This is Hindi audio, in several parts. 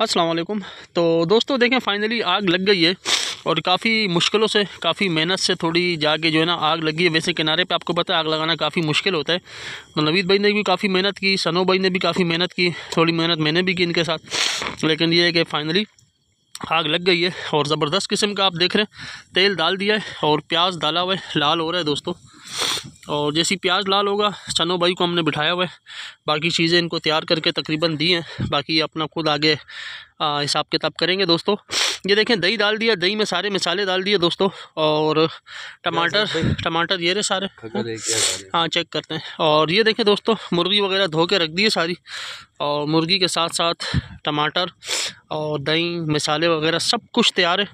असलम तो दोस्तों देखें फ़ाइनली आग लग गई है और काफ़ी मुश्किलों से काफ़ी मेहनत से थोड़ी जाके जो है ना आग लगी है वैसे किनारे पे आपको पता है आग लगाना काफ़ी मुश्किल होता है तो नवीद भाई ने भी काफ़ी मेहनत की सनो भाई ने भी काफ़ी मेहनत की थोड़ी मेहनत मैंने भी की इनके साथ लेकिन ये है कि फ़ाइनली आग लग गई है और ज़बरदस्त किस्म का आप देख रहे हैं तेल डाल दिया है और प्याज डाला हुआ है लाल हो रहा है दोस्तों और जैसे प्याज लाल होगा चनो भाई को हमने बिठाया हुआ है बाकी चीज़ें इनको तैयार करके तकरीबन दी हैं बाकी अपना खुद आगे हिसाब किताब करेंगे दोस्तों ये देखें दही डाल दिया दही में सारे मिसाले डाल दिए दोस्तों और टमाटर टमाटर ये रहे सारे हाँ चेक करते हैं और ये देखें दोस्तों मुर्गी वगैरह धो के रख दिए सारी और मुर्गी के साथ साथ टमाटर और दही मसाले वगैरह सब कुछ तैयार है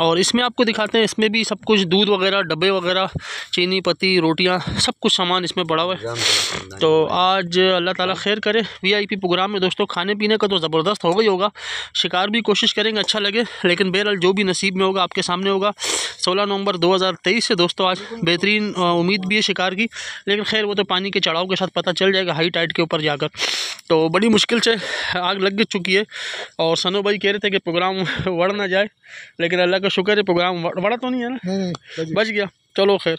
और इसमें आपको दिखाते हैं इसमें भी सब कुछ दूध वगैरह डब्बे वगैरह चीनी पत्ती रोटियां सब कुछ सामान इसमें पड़ा हुआ है तो आज अल्लाह ताला खैर करे वीआईपी प्रोग्राम में दोस्तों खाने पीने का तो ज़बरदस्त होगा ही होगा शिकार भी कोशिश करेंगे अच्छा लगे लेकिन बहरहाल जो भी नसीब में होगा आपके सामने होगा सोलह नवंबर तेईस से दोस्तों आज बेहतरीन उम्मीद भी है शिकार की लेकिन खैर वो तो पानी के चढ़ाव के साथ पता चल जाएगा हाई टाइट के ऊपर जाकर तो बड़ी मुश्किल से आग लग चुकी है और सनो भाई कह रहे थे कि प्रोग्राम बढ़ ना जाए लेकिन अल्लाह का शुक्र है प्रोग्राम बढ़ा तो नहीं है ना हम्म, बच गया चलो खैर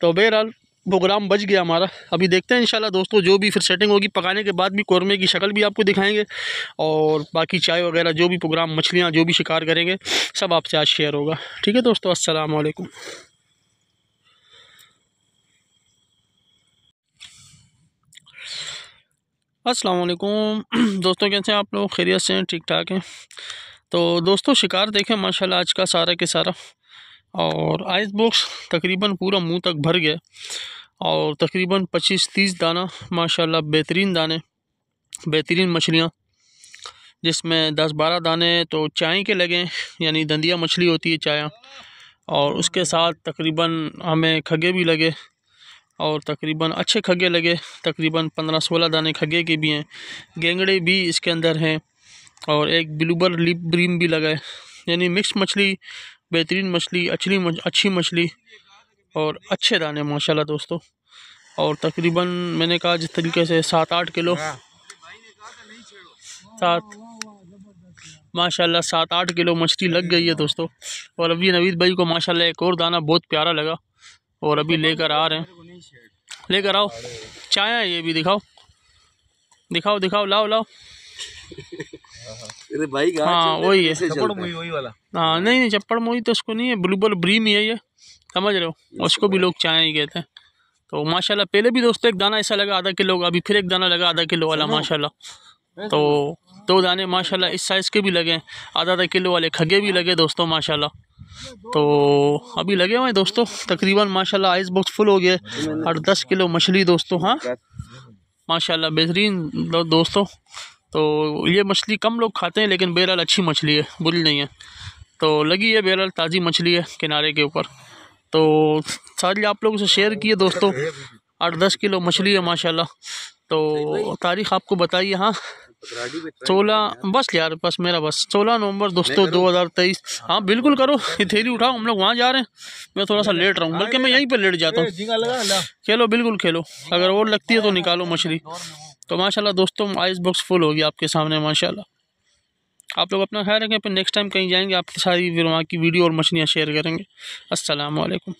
तो बहरहाल प्रोग्राम बच गया हमारा अभी देखते हैं इंशाल्लाह दोस्तों जो भी फिर सेटिंग होगी पकाने के बाद भी कौरमे की शक्ल भी आपको दिखाएंगे और बाकी चाय वगैरह जो भी प्रोग्राम मछलियाँ जो भी शिकार करेंगे सब आपसे आज शेयर होगा ठीक है दोस्तों असलकम असलकुम दोस्तों कैसे हैं आप लोग खैरियत से हैं ठीक ठाक हैं तो दोस्तों शिकार देखें माशाल्लाह आज का सारा के सारा और आइस बॉक्स तकरीबन पूरा मुंह तक भर गया और तकरीबन 25-30 दाना माशाल्लाह बेहतरीन दाने बेहतरीन मछलियाँ जिसमें 10-12 दाने तो चाय के लगे यानी दंदिया मछली होती है चाया और उसके साथ तकरीबन हमें खगे भी लगे और तकरीबन अच्छे खगे लगे तकरीबन पंद्रह सोलह दाने खगे के भी हैं गेंगड़े भी इसके अंदर हैं और एक ब्लूबर लिप ब्रीम भी लगा है यानी मिक्स मछली बेहतरीन मछली अच्छी मछ, अच्छी मछली और अच्छे दाने माशाल्लाह दोस्तों और तकरीबन मैंने कहा जिस तरीके से सात आठ किलो सात माशाल्लाह सात आठ किलो मछली लग गई है दोस्तों और अभी नवीद भाई को माशाल्लाह एक और दाना बहुत प्यारा लगा और अभी लेकर आ रहे हैं लेकर आओ चाय है ये भी दिखाओ दिखाओ दिखाओ लाओ लाओ भाई हाँ वही है चप्पड़ मोई वही वाला हाँ नहीं नहीं चप्पड़ मोई तो उसको नहीं है ब्लू बल ब्रीम ही है ये समझ रहे हो उसको भी लोग चाय ही कहते हैं तो माशाल्लाह पहले भी दोस्तों एक दाना ऐसा लगा आधा किलो का अभी फिर एक दाना लगा आधा किलो वाला माशाल्लाह तो दो दाने माशाल्लाह इस साइज़ के भी लगे आधा आधा किलो वाले खगे भी लगे दोस्तों माशाल्लाह तो अभी लगे हुए हैं दोस्तों तकरीबन माशाल्लाह आइस बॉक्स फुल हो गया और दस किलो मछली दोस्तों हाँ माशाल्लाह बेहतरीन दोस्तों तो ये मछली कम लोग खाते हैं लेकिन बहरहाल अच्छी मछली है बुरी नहीं है तो लगी है बहरहाल ताज़ी मछली है किनारे के ऊपर तो सारी आप लोगों से शेयर किए दोस्तों आठ दस किलो मछली है माशाल्लाह तो तारीख आपको बताइए हाँ सोलह बस यार बस मेरा बस सोलह नवंबर दोस्तों दो हज़ार तेईस हाँ बिल्कुल करो इथेरी उठाओ हम लोग वहाँ जा रहे हैं मैं थोड़ा सा लेट रहा हूँ बल्कि मैं यहीं पर लेट जाता हूँ खेलो बिल्कुल खेलो अगर और लगती है तो निकालो मछली तो माशाल्लाह दोस्तों आइस बॉक्स फुल होगी आपके सामने माशाल्लाह आप लोग अपना ख्याल रखें फिर नेक्स्ट टाइम कहीं जाएंगे आपके सारी वहाँ की वीडियो और मछलियाँ शेयर करेंगे असलकम